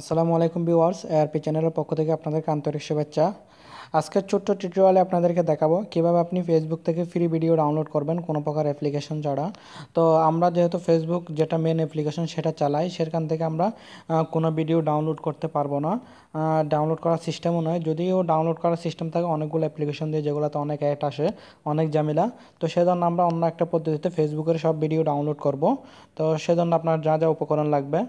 আসসালামু আলাইকুম viewers ARP চ্যানেলের পক্ষ থেকে আপনাদেরকে আন্তরিক শুভেচ্ছা আজকের ছোট্ট টিউটোরিয়ালে আপনাদেরকে দেখাবো কিভাবে আপনি ফেসবুক থেকে ফ্রি ভিডিও ডাউনলোড করবেন কোনো প্রকার অ্যাপ্লিকেশন ছাড়া তো আমরা যেহেতু ফেসবুক যেটা মেন অ্যাপ্লিকেশন সেটা চালাই সেখান থেকে আমরা কোনো ভিডিও ডাউনলোড করতে পারবো না ডাউনলোড করার সিস্টেমও নয় যদিও ডাউনলোড করার সিস্টেম থাকে অনেকগুলো অ্যাপ্লিকেশন দিয়ে যেগুলোতে অনেক অ্যাড আসে অনেক জামিলা তো সেজন্য আমরা অন্য একটা পদ্ধতিতে ফেসবুকের সব ভিডিও ডাউনলোড করব তো সেজন্য আপনার যা যা উপকরণ লাগবে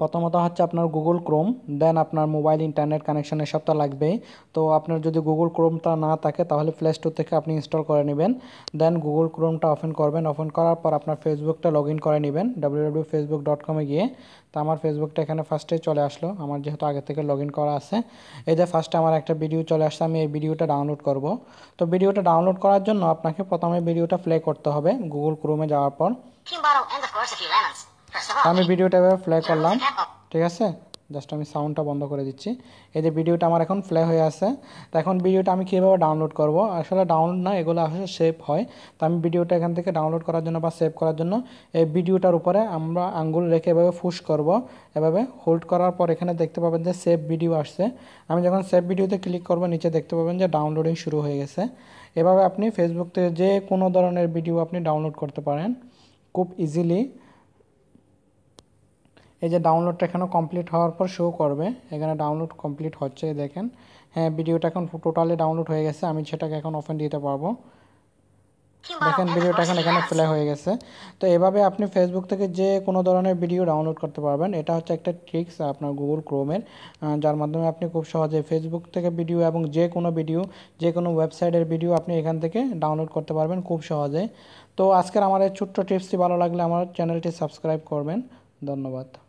প্রথমত হচ্ছে আপনার গুগল ক্রোম দেন আপনার মোবাইল ইন্টারনেট কানেকশান এসবটা লাগবে তো আপনার যদি গুগল ক্রোমটা না থাকে তাহলে প্লে স্টোর থেকে আপনি ইনস্টল করে নেবেন দেন গুগল ক্রোমটা ওপেন করবেন ওপেন করার পর আপনার ফেসবুকটা লগ ইন করে নেবেন ডাব্লিউ ফেসবুক ডট কমে গিয়ে তো আমার ফেসবুকটা এখানে ফার্স্টে চলে আসলো আমার যেহেতু আগে থেকে লগ ইন করা আছে এই যে ফার্স্টে আমার একটা ভিডিও চলে আসছে আমি এই ভিডিওটা ডাউনলোড করব তো ভিডিওটা ডাউনলোড করার জন্য আপনাকে প্রথমে ভিডিওটা প্লে করতে হবে গুগল ক্রোমে যাওয়ার পর আমি ভিডিওটা এভাবে প্লে করলাম ঠিক আছে জাস্ট আমি সাউন্ডটা বন্ধ করে দিচ্ছি এই যে ভিডিওটা আমার এখন প্লে হয়ে আছে তো এখন ভিডিওটা আমি কীভাবে ডাউনলোড করব আসলে ডাউনলোড না এগুলো আসলে সেভ হয় তো আমি ভিডিওটা এখান থেকে ডাউনলোড করার জন্য বা সেভ করার জন্য এই ভিডিওটার উপরে আমরা আঙ্গুল রেখে এভাবে ফুস করব এভাবে হোল্ড করার পর এখানে দেখতে পাবেন যে সেভ ভিডিও আসছে আমি যখন সেভ ভিডিওতে ক্লিক করব নিচে দেখতে পাবেন যে ডাউনলোডিং শুরু হয়ে গেছে এভাবে আপনি ফেসবুক থেকে যে কোনো ধরনের ভিডিও আপনি ডাউনলোড করতে পারেন খুব ইজিলি এই যে ডাউনলোডটা এখানে কমপ্লিট হওয়ার পর শো করবে এখানে ডাউনলোড কমপ্লিট হচ্ছে দেখেন হ্যাঁ ভিডিওটা এখন টোটালি ডাউনলোড হয়ে গেছে আমি সেটাকে এখন ওপেন দিতে পারবো দেখেন ভিডিওটা এখন এখানে প্লে আচ্ছা। হয়ে গেছে তো এভাবে আপনি ফেসবুক থেকে যে কোনো ধরনের ভিডিও ডাউনলোড করতে পারবেন এটা হচ্ছে একটা ট্রিক্স আপনার গুগল ক্রোমের যার মাধ্যমে আপনি খুব সহজে ফেসবুক থেকে ভিডিও এবং যে কোনো ভিডিও যে কোনো ওয়েবসাইটের ভিডিও আপনি এখান থেকে ডাউনলোড করতে পারবেন খুব সহজে তো আজকের আমার এই ছোট্ট টিপসটি ভালো লাগলে আমার চ্যানেলটি সাবস্ক্রাইব করবেন ধন্যবাদ